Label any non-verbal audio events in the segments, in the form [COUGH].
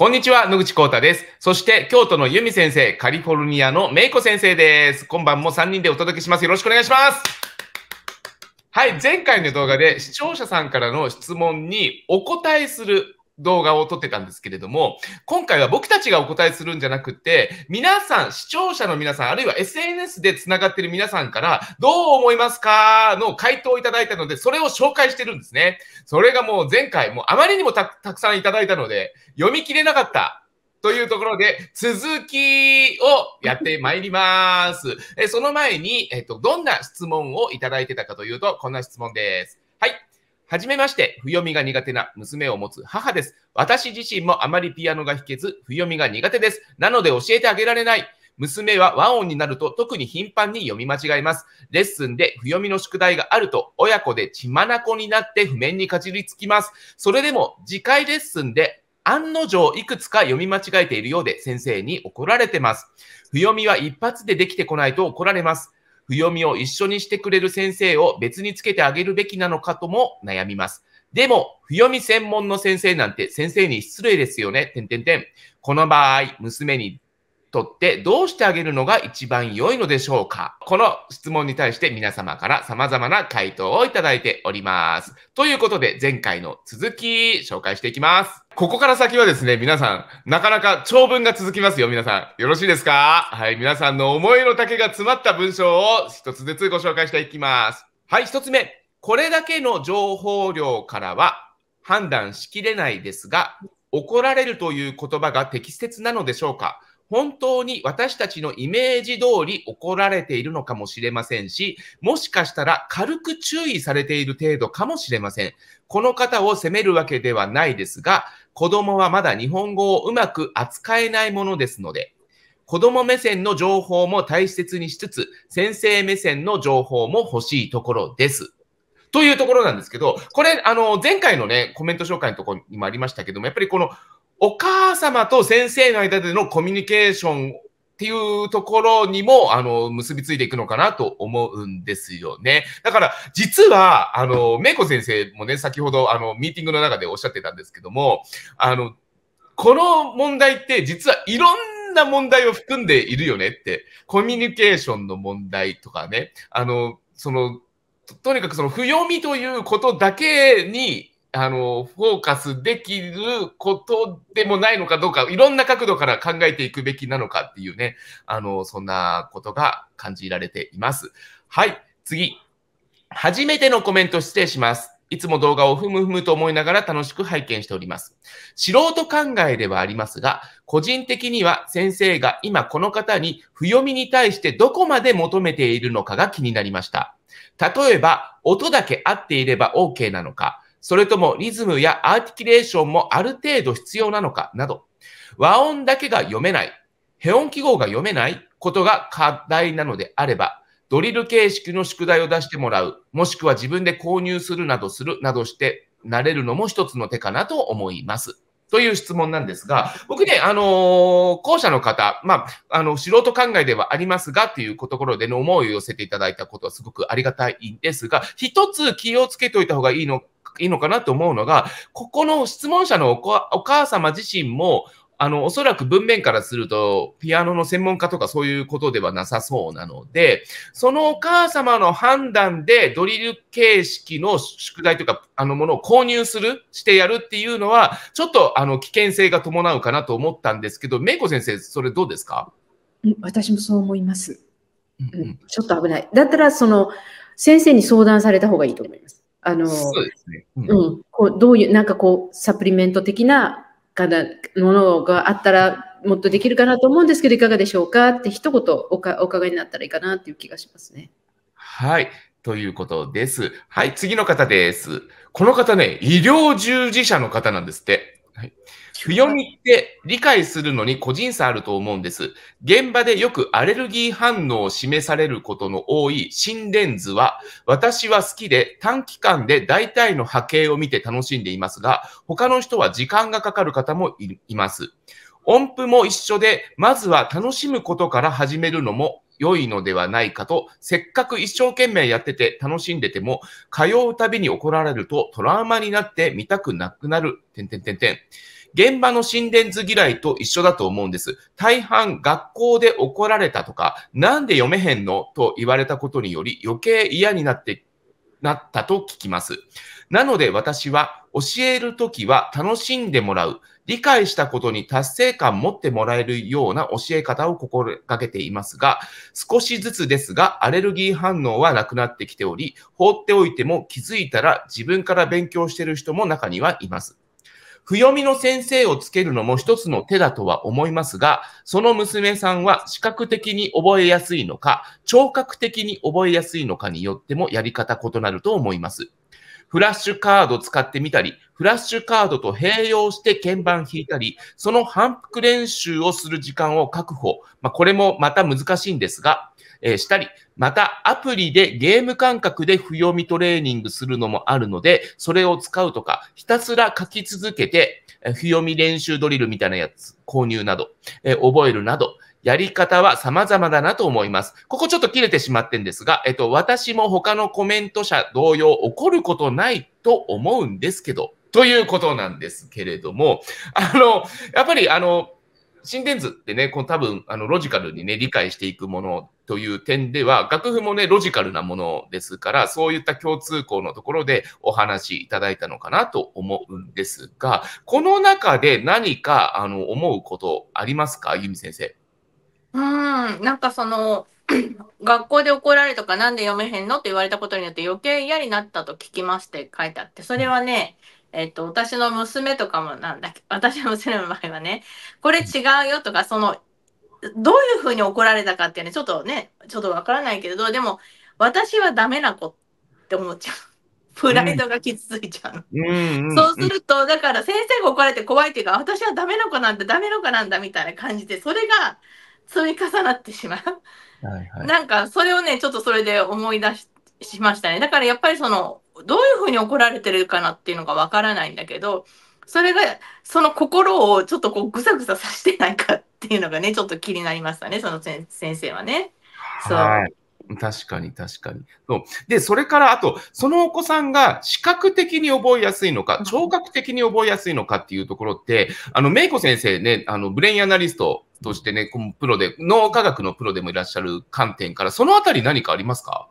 こんにちは、野口浩太です。そして、京都の由美先生、カリフォルニアのめいこ先生です。今晩も3人でお届けします。よろしくお願いします。はい、前回の動画で視聴者さんからの質問にお答えする動画を撮ってたんですけれども、今回は僕たちがお答えするんじゃなくて、皆さん、視聴者の皆さん、あるいは SNS で繋がってる皆さんから、どう思いますかの回答をいただいたので、それを紹介してるんですね。それがもう前回、もうあまりにもたくさんいただいたので、読み切れなかったというところで、続きをやってまいります。えその前に、えっと、どんな質問をいただいてたかというと、こんな質問です。はじめまして、不読みが苦手な娘を持つ母です。私自身もあまりピアノが弾けず、不読みが苦手です。なので教えてあげられない。娘は和音になると特に頻繁に読み間違えます。レッスンで不読みの宿題があると親子で血眼になって譜面にかじりつきます。それでも次回レッスンで案の定いくつか読み間違えているようで先生に怒られてます。不読みは一発でできてこないと怒られます。読みを一緒にしてくれる先生を別につけてあげるべきなのかとも悩みます。でも、不読み専門の先生なんて先生に失礼ですよね。てんてんてん。この場合、娘にとってどうしてあげるのが一番良いのでしょうかこの質問に対して皆様から様々な回答をいただいております。ということで前回の続き紹介していきます。ここから先はですね、皆さん、なかなか長文が続きますよ、皆さん。よろしいですかはい、皆さんの思いの丈が詰まった文章を一つずつご紹介していきます。はい、一つ目。これだけの情報量からは判断しきれないですが、怒られるという言葉が適切なのでしょうか本当に私たちのイメージ通り怒られているのかもしれませんし、もしかしたら軽く注意されている程度かもしれません。この方を責めるわけではないですが、子供はまだ日本語をうまく扱えないものですので、子供目線の情報も大切にしつつ、先生目線の情報も欲しいところです。というところなんですけど、これ、あの、前回のね、コメント紹介のところにもありましたけども、やっぱりこの、お母様と先生の間でのコミュニケーションっていうところにも、あの、結びついていくのかなと思うんですよね。だから、実は、あの、めいこ先生もね、先ほど、あの、ミーティングの中でおっしゃってたんですけども、あの、この問題って実はいろんなな問題を含んでいるよねって、コミュニケーションの問題とかね、あの、その、とにかくその不読みということだけにあの、フォーカスできることでもないのかどうか、いろんな角度から考えていくべきなのかっていうね、あの、そんなことが感じられています。はい、次。初めてのコメント失礼します。いつも動画をふむふむと思いながら楽しく拝見しております。素人考えではありますが、個人的には先生が今この方に不読みに対してどこまで求めているのかが気になりました。例えば、音だけ合っていれば OK なのか、それともリズムやアーティキュレーションもある程度必要なのかなど、和音だけが読めない、ヘ音記号が読めないことが課題なのであれば、ドリル形式の宿題を出してもらう、もしくは自分で購入するなどするなどして慣れるのも一つの手かなと思います。という質問なんですが、僕ね、あのー、後者の方、まあ、あの、素人考えではありますが、というところでの思いを寄せていただいたことはすごくありがたいんですが、一つ気をつけておいた方がいいのいいのかなと思うのが、ここの質問者のお母様自身も、あの、おそらく文面からすると、ピアノの専門家とかそういうことではなさそうなので、そのお母様の判断でドリル形式の宿題とか、あのものを購入する、してやるっていうのは、ちょっとあの危険性が伴うかなと思ったんですけど、めいこ先生、それどうですか私もそう思います。うん、ちょっと危ない。だったら、その、先生に相談された方がいいと思います。あの、うね。うん、うん、こうどういう、なんかこう、サプリメント的なかなものがあったら、もっとできるかなと思うんですけど、いかがでしょうかって一言おかお伺いになったらいいかなっていう気がしますね。はい。ということです。はい。次の方です。この方ね、医療従事者の方なんですって。読みって理解するのに個人差あると思うんです。現場でよくアレルギー反応を示されることの多い心電図は、私は好きで短期間で大体の波形を見て楽しんでいますが、他の人は時間がかかる方もいます。音符も一緒で、まずは楽しむことから始めるのも良いのではないかと、せっかく一生懸命やってて楽しんでても、通うたびに怒られるとトラウマになって見たくなくなる、てんてんてんてん。現場の心電図嫌いと一緒だと思うんです。大半学校で怒られたとか、なんで読めへんのと言われたことにより余計嫌になって、なったと聞きます。なので私は教えるときは楽しんでもらう、理解したことに達成感持ってもらえるような教え方を心がけていますが、少しずつですがアレルギー反応はなくなってきており、放っておいても気づいたら自分から勉強している人も中にはいます。読みの先生をつけるのも一つの手だとは思いますが、その娘さんは視覚的に覚えやすいのか、聴覚的に覚えやすいのかによってもやり方異なると思います。フラッシュカード使ってみたり、フラッシュカードと併用して鍵盤弾いたり、その反復練習をする時間を確保。まあ、これもまた難しいんですが、えしたり、またアプリでゲーム感覚で不読みトレーニングするのもあるので、それを使うとか、ひたすら書き続けて、不読み練習ドリルみたいなやつ、購入など、え覚えるなど、やり方は様々だなと思います。ここちょっと切れてしまってんですが、えっと、私も他のコメント者同様怒ることないと思うんですけど、ということなんですけれども、あの、やっぱりあの、心電図ってね、この多分、あの、ロジカルにね、理解していくものという点では、楽譜もね、ロジカルなものですから、そういった共通項のところでお話しいただいたのかなと思うんですが、この中で何か、あの、思うことありますか、由美先生。うん、なんかその、[CLEARS THROAT] 学校で怒られるとか、なんで読めへんのって言われたことによって余計嫌になったと聞きまして書いてあって、それはね、うんえっと、私の娘とかもなんだけど、[LAUGHS] 私の娘の場合はね、これ違うよとか、その、どういうふうに怒られたかっていうね、ちょっとね、ちょっとわからないけど、でも、私はダメな子って思っちゃう。[LAUGHS] プライドが傷ついちゃう。そうすると、だから先生が怒られて怖いっていうか、私はダメな子なんだ、ダメな子なんだみたいな感じで、それが積み重なってしまう。はいはい、なんか、それをね、ちょっとそれで思い出ししましたね。だからやっぱりその、どういうふうに怒られてるかなっていうのがわからないんだけど、それが、その心をちょっとこうぐさぐささしてないかっていうのがね、ちょっと気になりましたね、その先生はね。そう。確かに確かに。そう。で、それからあと、そのお子さんが視覚的に覚えやすいのか、聴覚的に覚えやすいのかっていうところって、あの、メイコ先生ね、あの、ブレインアナリストとしてね、このプロで、脳科学のプロでもいらっしゃる観点から、そのあたり何かありますか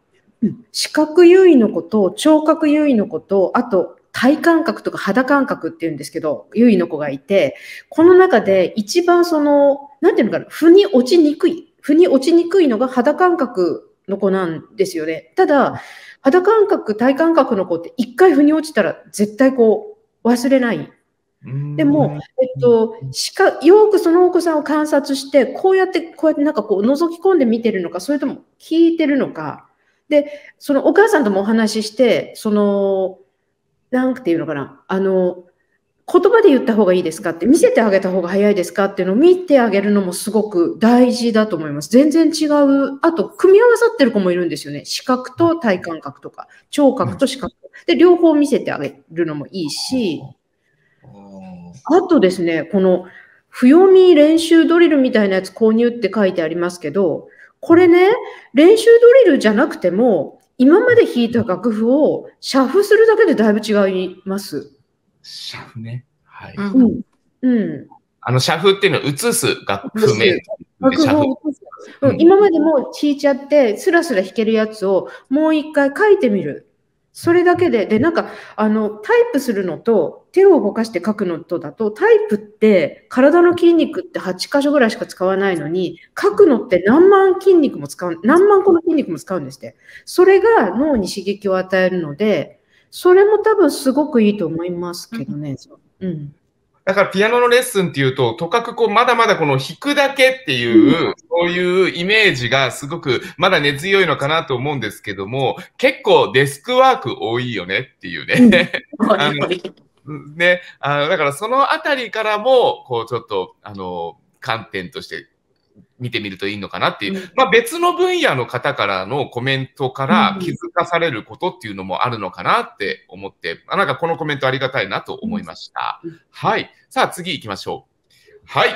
視覚優位のこと、聴覚優位のこと、あと体感覚とか肌感覚っていうんですけど、優位の子がいて、この中で一番その、なんていうのかな、腑に落ちにくい、腑に落ちにくいのが肌感覚の子なんですよね。ただ、肌感覚、体感覚の子って一回腑に落ちたら絶対こう忘れないでも、えっと、しかよくそのお子さんを観察してこうやってこうやってなんかこう覗き込んで見てるのかそれとも聞いてるのかで、そのお母さんともお話しして、その、なんていうのかな、あの、言葉で言った方がいいですかって、見せてあげた方が早いですかっていうのを見てあげるのもすごく大事だと思います。全然違う。あと、組み合わさってる子もいるんですよね。視覚と体感覚とか、聴覚と視覚。で、両方見せてあげるのもいいし、あとですね、この、不読み練習ドリルみたいなやつ購入って書いてありますけど、これね、練習ドリルじゃなくても、今まで弾いた楽譜をシャフするだけでだいぶ違います。シャフね。はい。うん。うん、あの、シャフっていうのは映す楽譜名。楽譜を写す。うん、今までも弾いちゃって、スラスラ弾けるやつをもう一回書いてみる。それだけで、で、なんか、あの、タイプするのと、手を動かして書くのとだと、タイプって、体の筋肉って8箇所ぐらいしか使わないのに、書くのって何万筋肉も使う、何万個の筋肉も使うんですって。それが脳に刺激を与えるので、それも多分すごくいいと思いますけどね。うん、うんだからピアノのレッスンっていうと、とかくこう、まだまだこの弾くだけっていう、そういうイメージがすごくまだ根強いのかなと思うんですけども、結構デスクワーク多いよねっていうね。[LAUGHS] あのね、あだからそのあたりからも、こうちょっと、あの、観点として見てみるといいのかなっていう、まあ、別の分野の方からのコメントから気づかされることっていうのもあるのかなって思って、あなんかこのコメントありがたいなと思いました。はい。さあ次行きましょう。はい。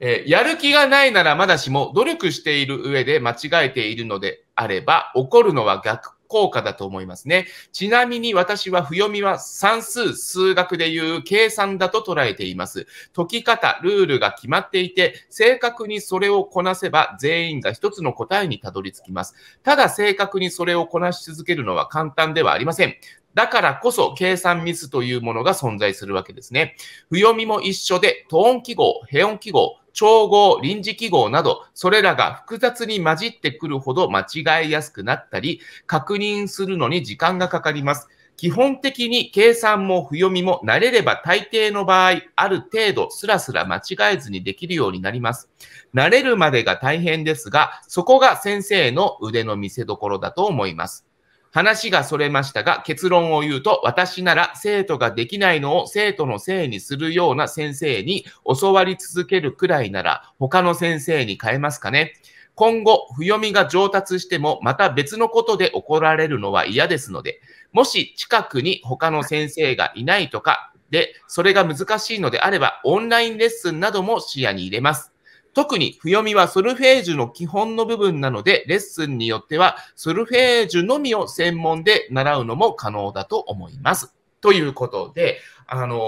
えー、やる気がないならまだしも努力している上で間違えているのであれば怒るのは逆効果だと思いますね。ちなみに私は不読みは算数、数学でいう計算だと捉えています。解き方、ルールが決まっていて、正確にそれをこなせば全員が一つの答えにたどり着きます。ただ正確にそれをこなし続けるのは簡単ではありません。だからこそ計算ミスというものが存在するわけですね。不読みも一緒で、トーン記号、ヘオン記号、調合、臨時記号など、それらが複雑に混じってくるほど間違えやすくなったり、確認するのに時間がかかります。基本的に計算も不読みも慣れれば大抵の場合、ある程度スラスラ間違えずにできるようになります。慣れるまでが大変ですが、そこが先生の腕の見せ所だと思います。話がそれましたが、結論を言うと、私なら生徒ができないのを生徒のせいにするような先生に教わり続けるくらいなら、他の先生に変えますかね。今後、不読みが上達しても、また別のことで怒られるのは嫌ですので、もし近くに他の先生がいないとか、で、それが難しいのであれば、オンラインレッスンなども視野に入れます。特に譜読みはソルフェージュの基本の部分なので、レッスンによってはソルフェージュのみを専門で習うのも可能だと思います。ということで、あのー、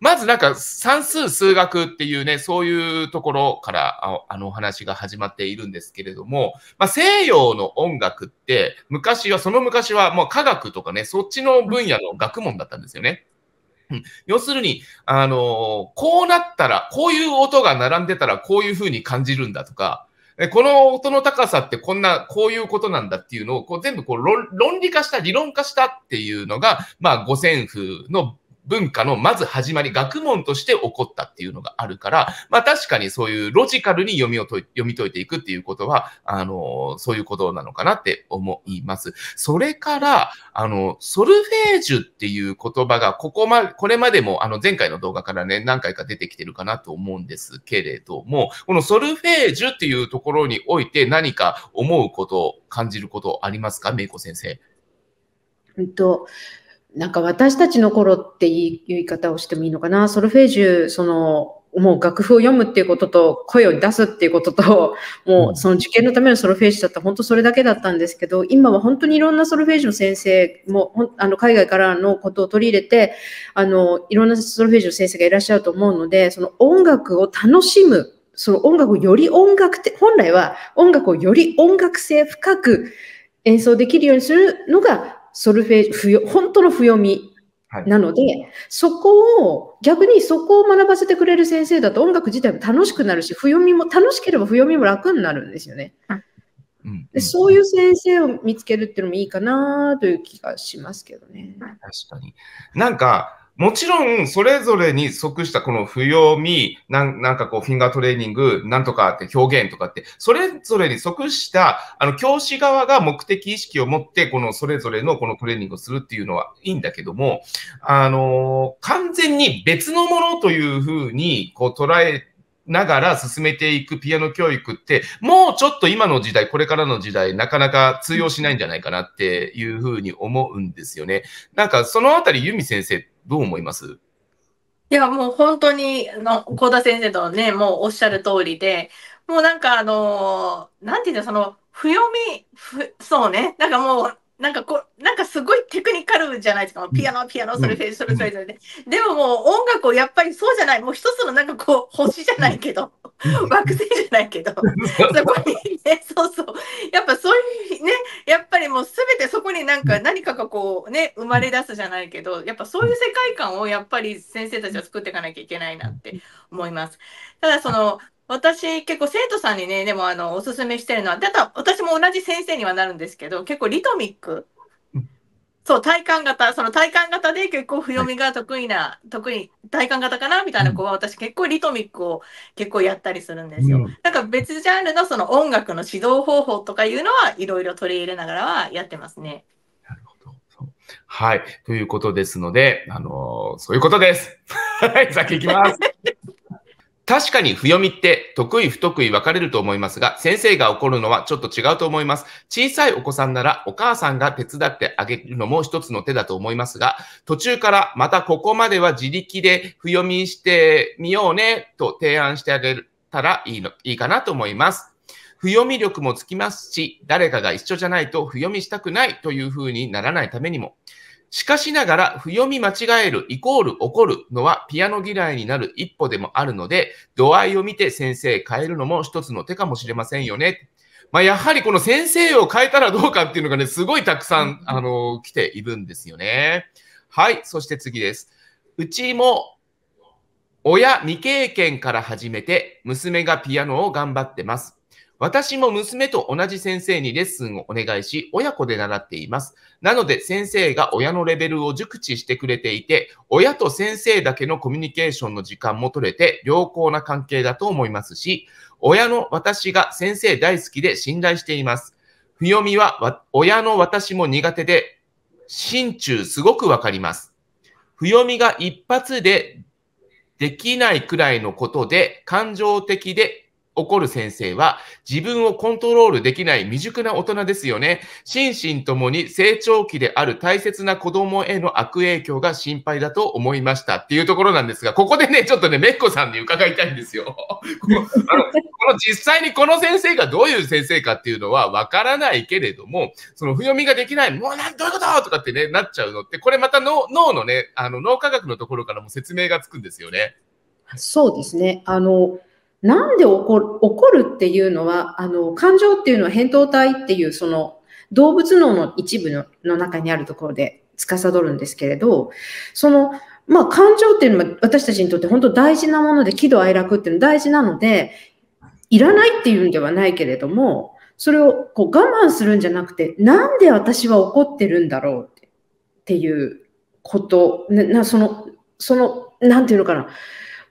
まずなんか算数数学っていうね、そういうところからあのお話が始まっているんですけれども、まあ、西洋の音楽って昔は、その昔はもう科学とかね、そっちの分野の学問だったんですよね。要するに、あのこうなったら、こういう音が並んでたらこういうふうに感じるんだとか、この音の高さってこんな、こういうことなんだっていうのをこう全部こう論理化した、理論化したっていうのが、まあ、五線譜の文化のまず始まり、学問として起こったっていうのがあるから、まあ確かにそういうロジカルに読みを解読み解いていくっていうことは、あの、そういうことなのかなって思います。それから、あの、ソルフェージュっていう言葉が、ここま、これまでも、あの、前回の動画からね、何回か出てきてるかなと思うんですけれども、このソルフェージュっていうところにおいて何か思うこと、感じることありますか、めいこ先生。えっと、なんか私たちの頃ってい言い方をしてもいいのかな、ソルフェージュ、その、もう楽譜を読むっていうことと、声を出すっていうことと、もうその受験のためのソルフェージュだったら本当それだけだったんですけど、今は本当にいろんなソルフェージュの先生も、あの海外からのことを取り入れて、あの、いろんなソルフェージュの先生がいらっしゃると思うので、その音楽を楽しむ、その音楽をより音楽って、本来は音楽をより音楽性深く演奏できるようにするのがソルフェ不要、本当の不読みなので、はい、そこを、逆にそこを学ばせてくれる先生だと音楽自体も楽しくなるし、不読みも、楽しければ不読みも楽になるんですよね。うんでそういう先生を見つけるっていうのもいいかなという気がしますけどね。確かに。なんか、もちろん、それぞれに即したこの不要味、なんなんかこう、フィンガートレーニング、なんとかって表現とかって、それぞれに即した、あの、教師側が目的意識を持って、このそれぞれのこのトレーニングをするっていうのはいいんだけども、あの、完全に別のものというふうに、こう、捉えて、ながら進めていくピアノ教育って、もうちょっと今の時代、これからの時代、なかなか通用しないんじゃないかなっていうふうに思うんですよね。なんかそのあたり、由美先生、どう思いますいや、もう本当に、の、幸田先生とね、もうおっしゃる通りで、もうなんかあのー、なんていうの、その、不読み、そうね、なんかもう、なんかこなんかすごいテクニカルじゃないですか。ピアノ、ピアノ、それ、フェイそれ、それ、それで。でももう音楽をやっぱりそうじゃない。もう一つのなんかこう、星じゃないけど、惑星じゃないけど、[LAUGHS] そこにね、そうそう。やっぱそういうね、やっぱりもうすべてそこになんか何かがこうね、生まれ出すじゃないけど、やっぱそういう世界観をやっぱり先生たちは作っていかなきゃいけないなって思います。ただその、私結構生徒さんにね、でもあの、おすすめしてるのは、だと私も同じ先生にはなるんですけど、結構リトミック。そう、体感型、その体感型で結構、不読みが得意な、得意、体感型かなみたいな子は、私結構リトミックを結構やったりするんですよ。うん、なんか別ジャンルのその音楽の指導方法とかいうのは、いろいろ取り入れながらはやってますね。なるほど。はい。ということですので、あのー、そういうことです。[LAUGHS] はい、先行きます。[LAUGHS] 確かに不読みって得意不得意分かれると思いますが、先生が怒るのはちょっと違うと思います。小さいお子さんならお母さんが手伝ってあげるのも一つの手だと思いますが、途中からまたここまでは自力で不読みしてみようねと提案してあげたらいいのいいかなと思います。不読み力もつきますし、誰かが一緒じゃないと不読みしたくないというふうにならないためにも、しかしながら、不読み間違えるイコール怒るのはピアノ嫌いになる一歩でもあるので、度合いを見て先生変えるのも一つの手かもしれませんよね。まあ、やはりこの先生を変えたらどうかっていうのがね、すごいたくさん、あの来ているんですよね。はい、そして次です。うちも親未経験から始めて、娘がピアノを頑張ってます。私も娘と同じ先生にレッスンをお願いし、親子で習っています。なので先生が親のレベルを熟知してくれていて、親と先生だけのコミュニケーションの時間も取れて良好な関係だと思いますし、親の私が先生大好きで信頼しています。不読みは親の私も苦手で、心中すごくわかります。不読みが一発でできないくらいのことで、感情的で怒る先生は自分をコントロールできない未熟な大人ですよね。心身ともに成長期である大切な子供への悪影響が心配だと思いましたっていうところなんですが、ここでね、ちょっとね、めっこさんに伺いたいんですよ。このこの実際にこの先生がどういう先生かっていうのはわからないけれども、その不読みができない、もうなんどういうこととかってね、なっちゃうのって、これまた脳のね、あの脳科学のところからも説明がつくんですよね。そうですね。あの、なんで怒る怒るっていうのは、あの、感情っていうのは扁桃体っていう、その、動物脳の一部のの中にあるところで司るんですけれど、その、まあ、感情っていうのは私たちにとって本当大事なもので、喜怒哀楽っていうのは大事なので、いらないっていうんではないけれども、それをこう我慢するんじゃなくて、なんで私は怒ってるんだろうっていうこと、なその、その、なんていうのかな。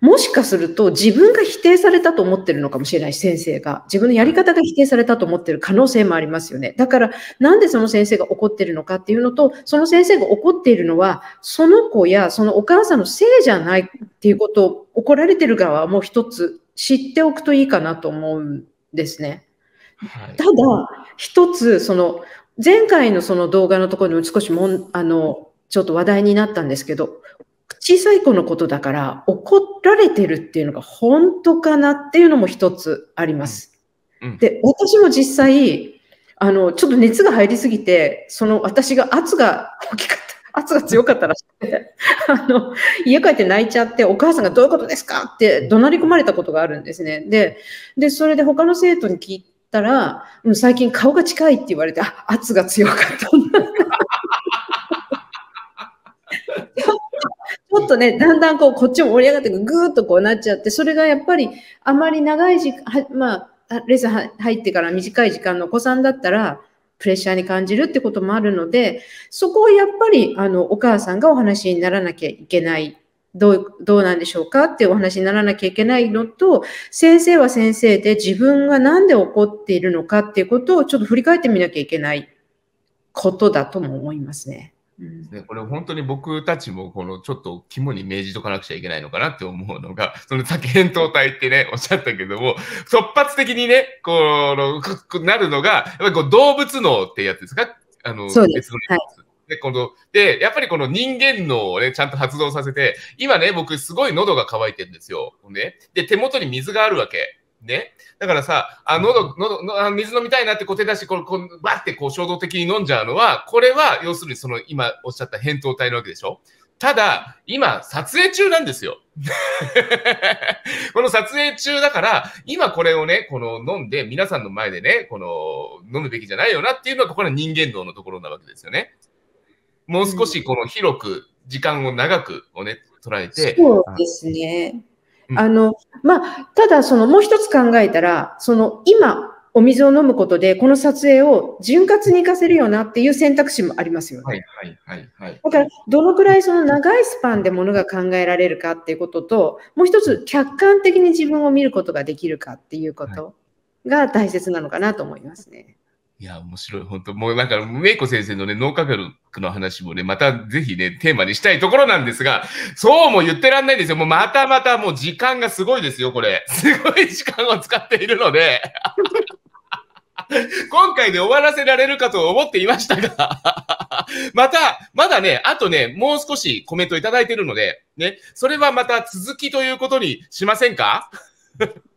もしかすると自分が否定されたと思ってるのかもしれない先生が。自分のやり方が否定されたと思ってる可能性もありますよね。だからなんでその先生が怒ってるのかっていうのと、その先生が怒っているのは、その子やそのお母さんのせいじゃないっていうことを怒られてる側はもう一つ知っておくといいかなと思うんですね。はい、ただ、一つ、その、前回のその動画のところにも少しもん、あの、ちょっと話題になったんですけど、小さい子のことだから怒っられてるっていうのが本当かなっていうのも一つあります。うん、で私も実際あのちょっと熱が入りすぎてその私が圧が大きかった圧が強かったらしくて [LAUGHS] あの家帰って泣いちゃってお母さんがどういうことですかって怒鳴り込まれたことがあるんですね。ででそれで他の生徒に聞いたら最近顔が近いって言われて圧が強かったとね、だんだんこう、こっちも盛り上がってぐーっとこうなっちゃって、それがやっぱり、あまり長い時間、まあ、レッスン入ってから短い時間のお子さんだったら、プレッシャーに感じるってこともあるので、そこをやっぱり、あの、お母さんがお話にならなきゃいけないどう、どうなんでしょうかっていうお話にならなきゃいけないのと、先生は先生で自分が何で怒っているのかっていうことをちょっと振り返ってみなきゃいけないことだとも思いますね。ですね、これ本当に僕たちもこのちょっと肝に銘じとかなくちゃいけないのかなって思うのが、[LAUGHS] その先検討体ってね、[LAUGHS] おっしゃったけども、突発的にね、この、なるのが、やっぱりこう動物脳ってやつですかあの、そうです。はいで、この、で、やっぱりこの人間脳をね、ちゃんと発動させて、今ね、僕すごい喉が渇いてるんですよ。ね。で、手元に水があるわけ。ね。だからさ、あ、喉、喉、の水飲みたいなってこう手出して、こう、こうバッてこう衝動的に飲んじゃうのは、これは要するにその今おっしゃった扁桃体なわけでしょただ、今、撮影中なんですよ。[LAUGHS] この撮影中だから、今これをね、この飲んで、皆さんの前でね、この飲むべきじゃないよなっていうのは、ここは人間道のところなわけですよね。もう少しこの広く、時間を長くをね、捉えて。そうですね。あの、まあ、ただそのもう一つ考えたら、その今、お水を飲むことで、この撮影を潤滑に活かせるよなっていう選択肢もありますよね。はいはいはいはい、だから、どのくらいその長いスパンでものが考えられるかっていうことと、もう一つ、客観的に自分を見ることができるかっていうことが大切なのかなと思いますね。いや、面白い、本当もうなんか、メイコ先生のね、脳科学の話もね、またぜひね、テーマにしたいところなんですが、そうも言ってらんないんですよ。もうまたまたもう時間がすごいですよ、これ。すごい時間を使っているので。[LAUGHS] 今回で終わらせられるかと思っていましたがまた、まだね、あとね、もう少しコメントいただいてるので、ね、それはまた続きということにしませんか [LAUGHS]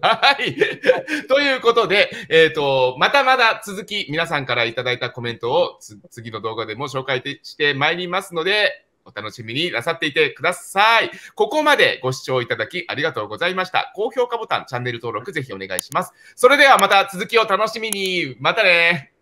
はい。[LAUGHS] ということで、えっ、ー、と、またまだ続き、皆さんからいただいたコメントを次の動画でも紹介してまいりますので、お楽しみになさっていてください。ここまでご視聴いただきありがとうございました。高評価ボタン、チャンネル登録ぜひお願いします。それではまた続きを楽しみに。またね